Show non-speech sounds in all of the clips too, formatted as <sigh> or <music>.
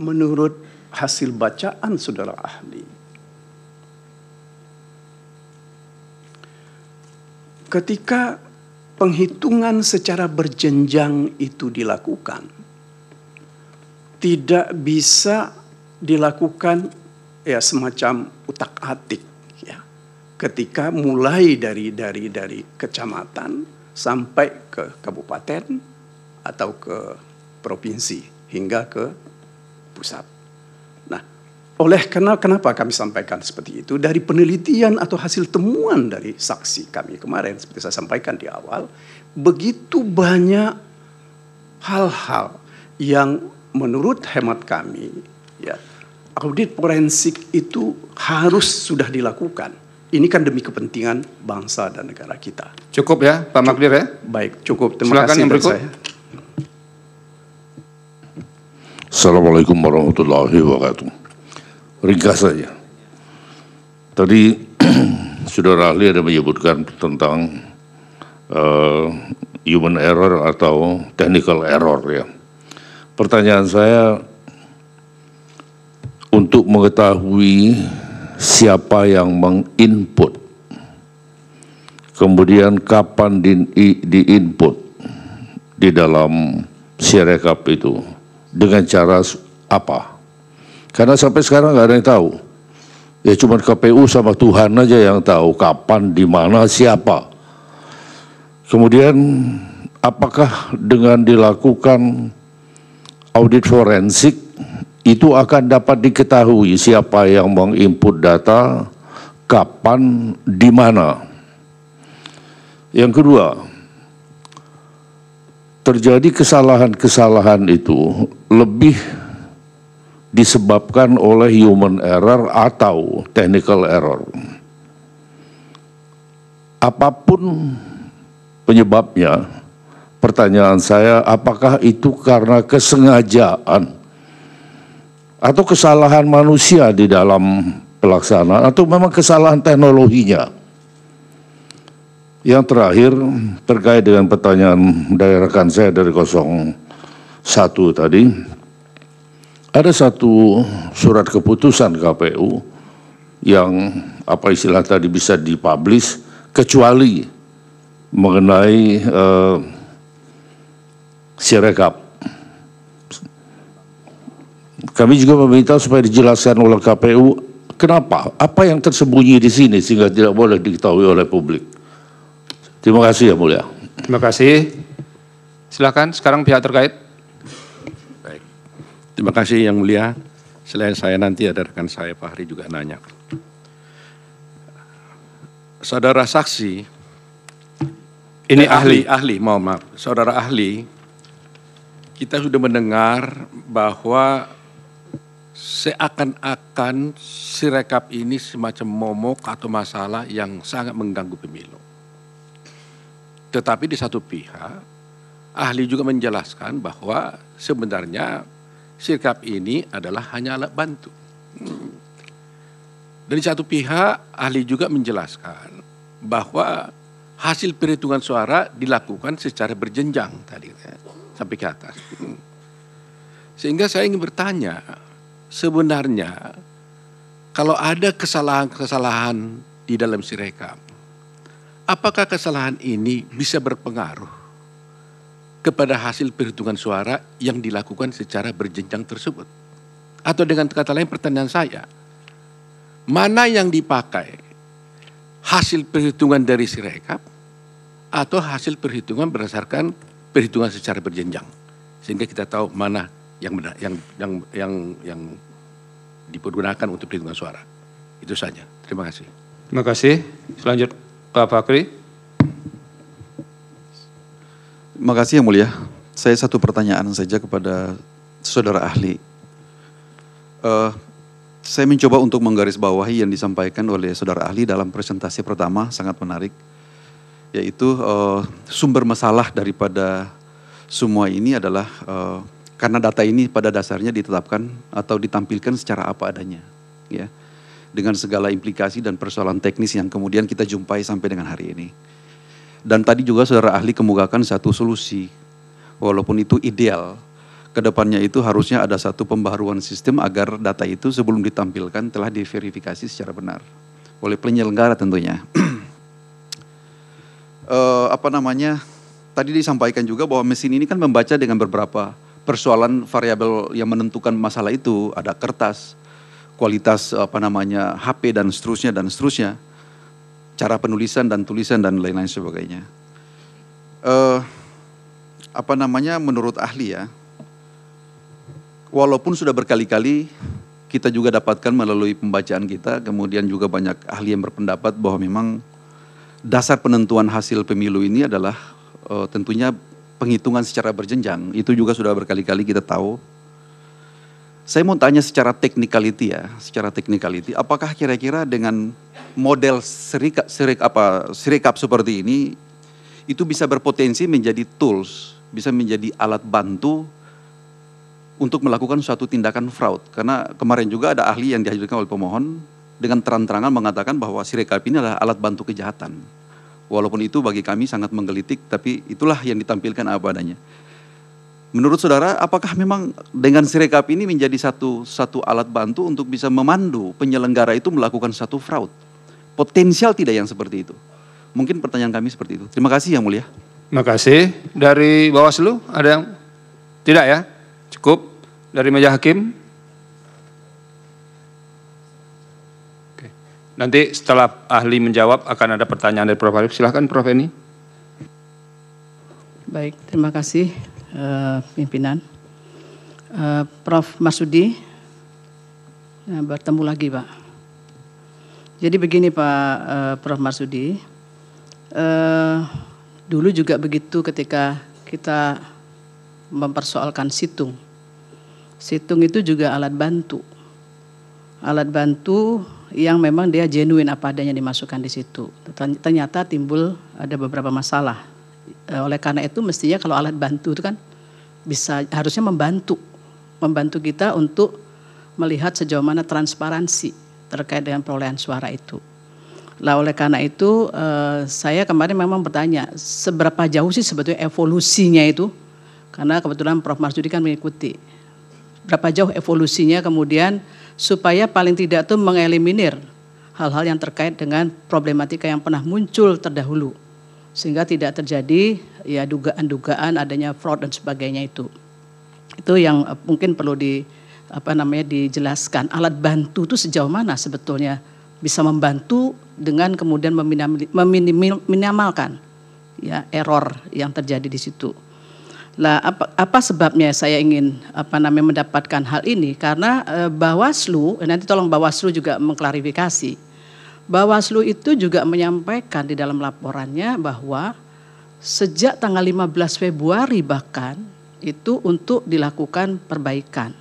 menurut hasil bacaan saudara ahli. Ketika penghitungan secara berjenjang itu dilakukan, tidak bisa dilakukan ya semacam utak-atik ya. Ketika mulai dari dari dari kecamatan sampai ke kabupaten atau ke provinsi hingga ke pusat. Nah, oleh karena kenapa kami sampaikan seperti itu dari penelitian atau hasil temuan dari saksi kami kemarin seperti saya sampaikan di awal, begitu banyak hal-hal yang menurut hemat kami ya audit forensik itu harus sudah dilakukan. Ini kan demi kepentingan bangsa dan negara kita. Cukup ya, Pak Magdir ya. Baik, cukup. Terima Silakan kasih yang berikut. Saya. Assalamualaikum warahmatullahi wabarakatuh. Ringkas saja. Tadi <clears throat> saudara ahli ada menyebutkan tentang uh, human error atau technical error ya. Pertanyaan saya untuk mengetahui siapa yang menginput, kemudian kapan di, input di dalam sirekap itu dengan cara apa? Karena sampai sekarang nggak ada yang tahu. Ya cuma KPU sama Tuhan aja yang tahu kapan, di mana, siapa. Kemudian apakah dengan dilakukan audit forensik itu akan dapat diketahui siapa yang menginput data, kapan, di mana. Yang kedua, terjadi kesalahan-kesalahan itu lebih disebabkan oleh human error atau technical error. Apapun penyebabnya, pertanyaan saya apakah itu karena kesengajaan atau kesalahan manusia di dalam pelaksanaan atau memang kesalahan teknologinya? Yang terakhir terkait dengan pertanyaan dari rekan saya dari kosong satu tadi, ada satu surat keputusan KPU yang apa istilah tadi bisa dipublish kecuali mengenai uh, sirekap. Kami juga meminta supaya dijelaskan oleh KPU kenapa, apa yang tersembunyi di sini sehingga tidak boleh diketahui oleh publik. Terima kasih ya Mulia. Terima kasih. Silakan sekarang pihak terkait. Terima kasih Yang Mulia. Selain saya nanti ada rekan saya Fahri juga nanya. Saudara saksi, ini eh, ahli, ahli, mohon maaf. Saudara ahli, kita sudah mendengar bahwa seakan-akan sirekap ini semacam momok atau masalah yang sangat mengganggu pemilu. Tetapi di satu pihak, ahli juga menjelaskan bahwa sebenarnya Sirkap ini adalah hanya alat bantu. Dari satu pihak, ahli juga menjelaskan bahwa hasil perhitungan suara dilakukan secara berjenjang tadi ya, sampai ke atas. Sehingga saya ingin bertanya, sebenarnya kalau ada kesalahan-kesalahan di dalam sirekap, apakah kesalahan ini bisa berpengaruh kepada hasil perhitungan suara yang dilakukan secara berjenjang tersebut. Atau dengan kata lain pertanyaan saya, mana yang dipakai? Hasil perhitungan dari Sirekap atau hasil perhitungan berdasarkan perhitungan secara berjenjang. Sehingga kita tahu mana yang benar, yang yang yang yang dipergunakan untuk perhitungan suara. Itu saja. Terima kasih. Terima kasih. Selanjutnya Pak Fakri. Terima kasih yang mulia. Saya satu pertanyaan saja kepada saudara ahli. Uh, saya mencoba untuk menggarisbawahi yang disampaikan oleh saudara ahli dalam presentasi pertama sangat menarik, yaitu uh, sumber masalah daripada semua ini adalah uh, karena data ini pada dasarnya ditetapkan atau ditampilkan secara apa adanya, ya, dengan segala implikasi dan persoalan teknis yang kemudian kita jumpai sampai dengan hari ini. Dan tadi juga saudara ahli kemukakan satu solusi. Walaupun itu ideal, kedepannya itu harusnya ada satu pembaharuan sistem agar data itu sebelum ditampilkan telah diverifikasi secara benar oleh penyelenggara tentunya. uh, <clears throat> apa namanya? Tadi disampaikan juga bahwa mesin ini kan membaca dengan beberapa persoalan variabel yang menentukan masalah itu, ada kertas, kualitas apa namanya HP dan seterusnya dan seterusnya cara penulisan dan tulisan dan lain-lain sebagainya. Uh, apa namanya menurut ahli ya, walaupun sudah berkali-kali kita juga dapatkan melalui pembacaan kita, kemudian juga banyak ahli yang berpendapat bahwa memang dasar penentuan hasil pemilu ini adalah uh, tentunya penghitungan secara berjenjang. Itu juga sudah berkali-kali kita tahu saya mau tanya secara technicality ya, secara technicality, apakah kira-kira dengan model serikap, serik apa seperti ini itu bisa berpotensi menjadi tools, bisa menjadi alat bantu untuk melakukan suatu tindakan fraud. Karena kemarin juga ada ahli yang dihadirkan oleh pemohon dengan terang-terangan mengatakan bahwa sirekap ini adalah alat bantu kejahatan. Walaupun itu bagi kami sangat menggelitik, tapi itulah yang ditampilkan apa adanya. Menurut saudara, apakah memang dengan sirekap ini menjadi satu satu alat bantu untuk bisa memandu penyelenggara itu melakukan satu fraud? Potensial tidak yang seperti itu? Mungkin pertanyaan kami seperti itu. Terima kasih yang mulia. Terima kasih. Dari Bawaslu ada yang tidak ya? Cukup dari meja hakim. Oke. Nanti setelah ahli menjawab akan ada pertanyaan dari Prof. Arif. Silahkan Prof. Eni. Baik, terima kasih. Eh, pimpinan. Uh, Prof. Masudi, ya, bertemu lagi Pak. Jadi begini Pak uh, Prof. Masudi, uh, dulu juga begitu ketika kita mempersoalkan situng. Situng itu juga alat bantu. Alat bantu yang memang dia genuine apa adanya dimasukkan di situ. Ternyata timbul ada beberapa masalah Eh, oleh karena itu mestinya kalau alat bantu itu kan bisa harusnya membantu membantu kita untuk melihat sejauh mana transparansi terkait dengan perolehan suara itu. Lah oleh karena itu eh, saya kemarin memang bertanya seberapa jauh sih sebetulnya evolusinya itu karena kebetulan Prof Marsudi kan mengikuti berapa jauh evolusinya kemudian supaya paling tidak tuh mengeliminir hal-hal yang terkait dengan problematika yang pernah muncul terdahulu sehingga tidak terjadi ya dugaan-dugaan adanya fraud dan sebagainya itu. Itu yang eh, mungkin perlu di apa namanya dijelaskan alat bantu itu sejauh mana sebetulnya bisa membantu dengan kemudian meminimalkan ya error yang terjadi di situ. Lah apa, apa sebabnya saya ingin apa namanya mendapatkan hal ini karena e, Bawaslu eh, nanti tolong Bawaslu juga mengklarifikasi Bawaslu itu juga menyampaikan di dalam laporannya bahwa sejak tanggal 15 Februari bahkan itu untuk dilakukan perbaikan.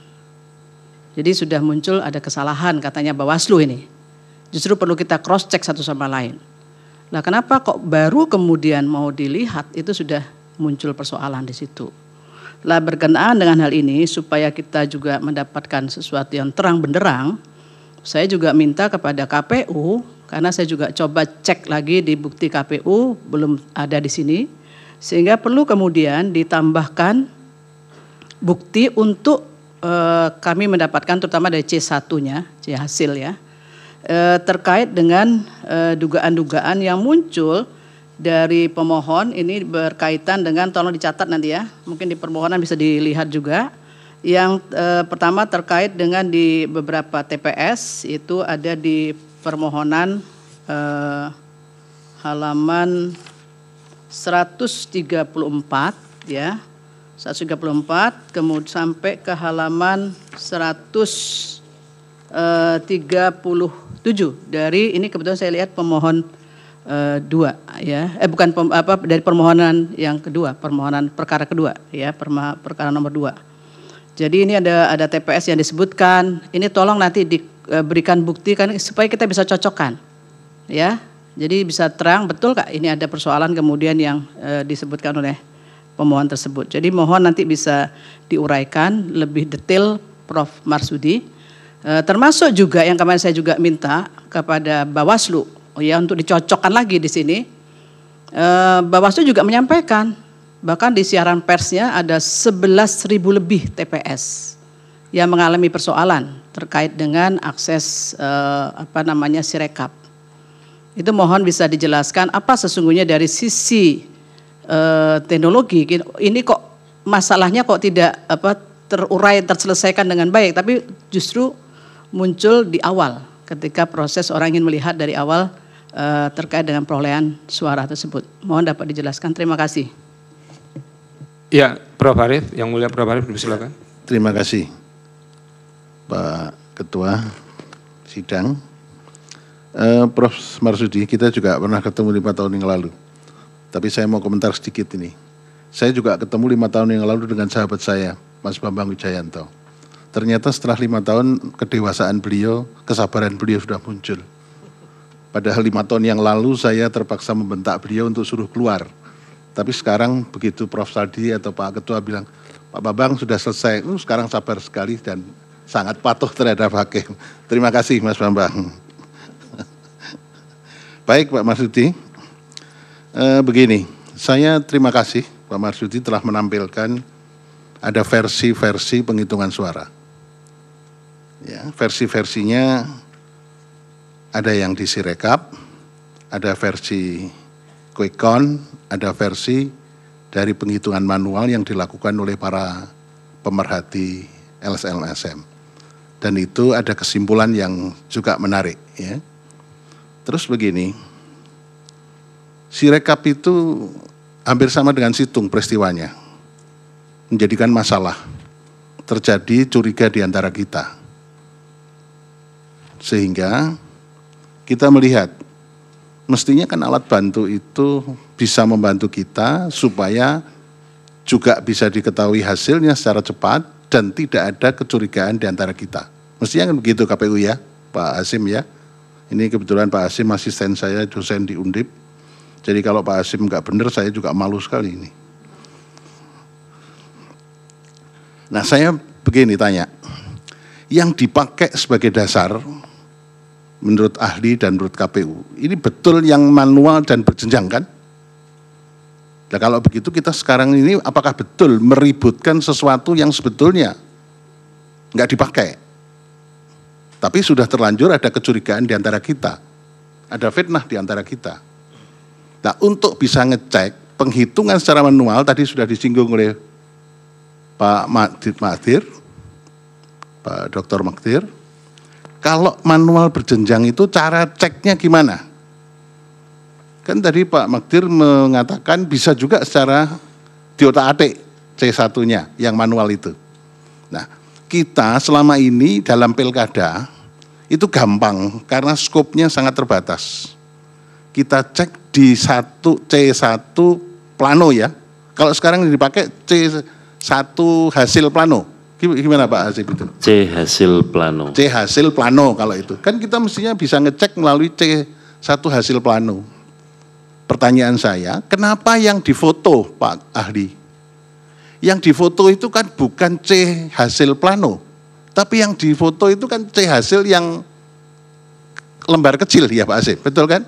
Jadi sudah muncul ada kesalahan katanya Bawaslu ini. Justru perlu kita cross check satu sama lain. Nah, kenapa kok baru kemudian mau dilihat itu sudah muncul persoalan di situ. Lah berkenaan dengan hal ini supaya kita juga mendapatkan sesuatu yang terang benderang, saya juga minta kepada KPU karena saya juga coba cek lagi di bukti KPU belum ada di sini. Sehingga perlu kemudian ditambahkan bukti untuk e, kami mendapatkan terutama dari C1-nya, C hasil ya. E, terkait dengan eh, dugaan-dugaan e, yang muncul dari pemohon ini berkaitan dengan tolong dicatat nanti ya. Mungkin di permohonan bisa dilihat juga. Yang e, pertama terkait dengan di beberapa TPS itu ada di permohonan eh, halaman 134 ya. 134 kemudian sampai ke halaman 137 eh, dari ini kebetulan saya lihat pemohon eh, dua ya eh bukan pem, apa dari permohonan yang kedua permohonan perkara kedua ya perma, perkara nomor dua jadi ini ada ada TPS yang disebutkan ini tolong nanti di Eh, berikan bukti kan supaya kita bisa cocokkan. Ya. Jadi bisa terang betul Kak ini ada persoalan kemudian yang e, disebutkan oleh pemohon tersebut. Jadi mohon nanti bisa diuraikan lebih detail Prof Marsudi. E, termasuk juga yang kemarin saya juga minta kepada Bawaslu oh ya untuk dicocokkan lagi di sini. E, Bawaslu juga menyampaikan bahkan di siaran persnya ada 11.000 lebih TPS yang mengalami persoalan terkait dengan akses eh, apa namanya sirekap. Itu mohon bisa dijelaskan apa sesungguhnya dari sisi eh, teknologi ini kok masalahnya kok tidak apa terurai terselesaikan dengan baik tapi justru muncul di awal ketika proses orang ingin melihat dari awal eh, terkait dengan perolehan suara tersebut. Mohon dapat dijelaskan. Terima kasih. Ya, Prof. Arif, yang mulia Prof. Arif, silakan. Terima kasih. Pak Ketua Sidang. Uh, Prof. Marsudi, kita juga pernah ketemu lima tahun yang lalu. Tapi saya mau komentar sedikit ini. Saya juga ketemu lima tahun yang lalu dengan sahabat saya, Mas Bambang Wijayanto. Ternyata setelah lima tahun kedewasaan beliau, kesabaran beliau sudah muncul. Padahal lima tahun yang lalu saya terpaksa membentak beliau untuk suruh keluar. Tapi sekarang begitu Prof. Saldi atau Pak Ketua bilang, Pak Bambang sudah selesai, uh, sekarang sabar sekali dan sangat patuh terhadap hakim. Terima kasih Mas Bambang. Baik Pak Marsudi, e, begini, saya terima kasih Pak Marsudi telah menampilkan ada versi-versi penghitungan suara. Ya, versi-versinya ada yang di Sirekap, ada versi quick count, ada versi dari penghitungan manual yang dilakukan oleh para pemerhati LSLSM. Dan itu ada kesimpulan yang juga menarik. Ya. Terus begini, si rekap itu hampir sama dengan situng peristiwanya. Menjadikan masalah. Terjadi curiga di antara kita. Sehingga kita melihat, mestinya kan alat bantu itu bisa membantu kita supaya juga bisa diketahui hasilnya secara cepat dan tidak ada kecurigaan di antara kita. Mestinya kan begitu KPU ya, Pak Asim ya. Ini kebetulan Pak Asim asisten saya dosen di Undip. Jadi kalau Pak Asim nggak benar saya juga malu sekali ini. Nah saya begini tanya, yang dipakai sebagai dasar menurut ahli dan menurut KPU, ini betul yang manual dan berjenjang kan? Nah, kalau begitu kita sekarang ini apakah betul meributkan sesuatu yang sebetulnya nggak dipakai? Tapi sudah terlanjur ada kecurigaan di antara kita. Ada fitnah di antara kita. Nah, untuk bisa ngecek penghitungan secara manual tadi sudah disinggung oleh Pak Makdir, Pak Dr. Makdir. Kalau manual berjenjang itu cara ceknya gimana? Kan tadi Pak Makdir mengatakan bisa juga secara diota atik c C1-nya yang manual itu. Nah, kita selama ini dalam pilkada itu gampang karena skopnya sangat terbatas. Kita cek di satu C1 plano ya. Kalau sekarang dipakai C1 hasil plano. Gimana Pak Hasib itu? C hasil plano. C hasil plano kalau itu. Kan kita mestinya bisa ngecek melalui C1 hasil plano. Pertanyaan saya, kenapa yang difoto Pak Ahli? Yang difoto itu kan bukan C hasil plano, tapi yang difoto itu kan C hasil yang lembar kecil ya Pak Asep, betul kan?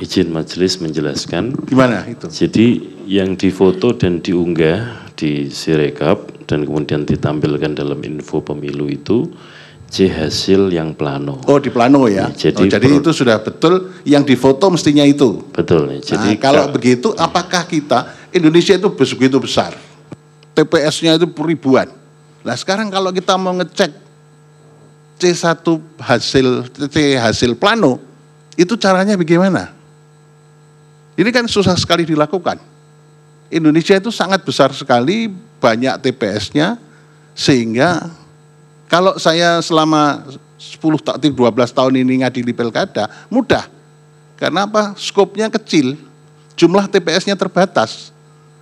Izin majelis menjelaskan. Gimana itu? Jadi yang difoto dan diunggah di Sirekap dan kemudian ditampilkan dalam info pemilu itu C hasil yang plano. Oh di plano ya. Nah, jadi, oh, jadi itu sudah betul yang difoto mestinya itu. Betul. Nah, jadi nah, kalau begitu apakah kita Indonesia itu begitu besar? TPS-nya itu ribuan. Nah sekarang kalau kita mau ngecek C1 hasil C hasil plano, itu caranya bagaimana? Ini kan susah sekali dilakukan. Indonesia itu sangat besar sekali, banyak TPS-nya, sehingga kalau saya selama 10 tahun, 12 tahun ini ngadili pilkada, mudah. Karena apa? Skopnya kecil, jumlah TPS-nya terbatas.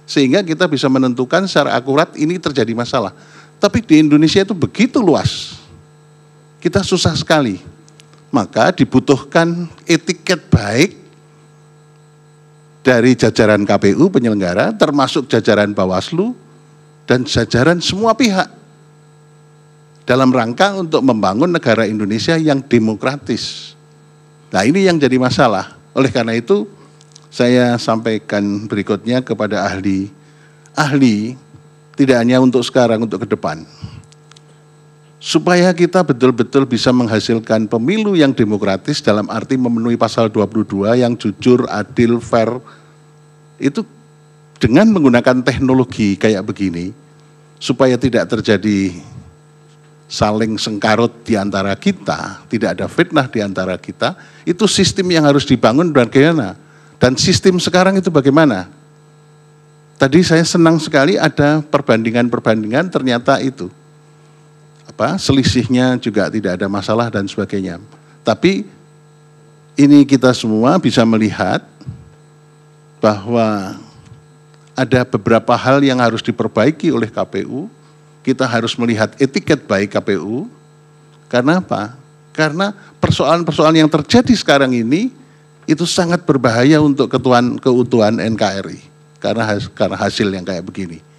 Sehingga kita bisa menentukan secara akurat ini terjadi masalah. Tapi di Indonesia itu begitu luas. Kita susah sekali. Maka dibutuhkan etiket baik dari jajaran KPU penyelenggara, termasuk jajaran Bawaslu, dan jajaran semua pihak dalam rangka untuk membangun negara Indonesia yang demokratis. Nah ini yang jadi masalah. Oleh karena itu saya sampaikan berikutnya kepada ahli. Ahli tidak hanya untuk sekarang, untuk ke depan. Supaya kita betul-betul bisa menghasilkan pemilu yang demokratis dalam arti memenuhi pasal 22 yang jujur, adil, fair. Itu dengan menggunakan teknologi kayak begini, supaya tidak terjadi saling sengkarut di antara kita, tidak ada fitnah di antara kita, itu sistem yang harus dibangun bagaimana? Dan sistem sekarang itu bagaimana? Tadi saya senang sekali ada perbandingan-perbandingan ternyata itu. Apa? Selisihnya juga tidak ada masalah dan sebagainya. Tapi ini kita semua bisa melihat bahwa ada beberapa hal yang harus diperbaiki oleh KPU. Kita harus melihat etiket baik KPU. Karena apa? Karena persoalan-persoalan yang terjadi sekarang ini itu sangat berbahaya untuk ketuan, keutuhan NKRI karena hasil yang kayak begini.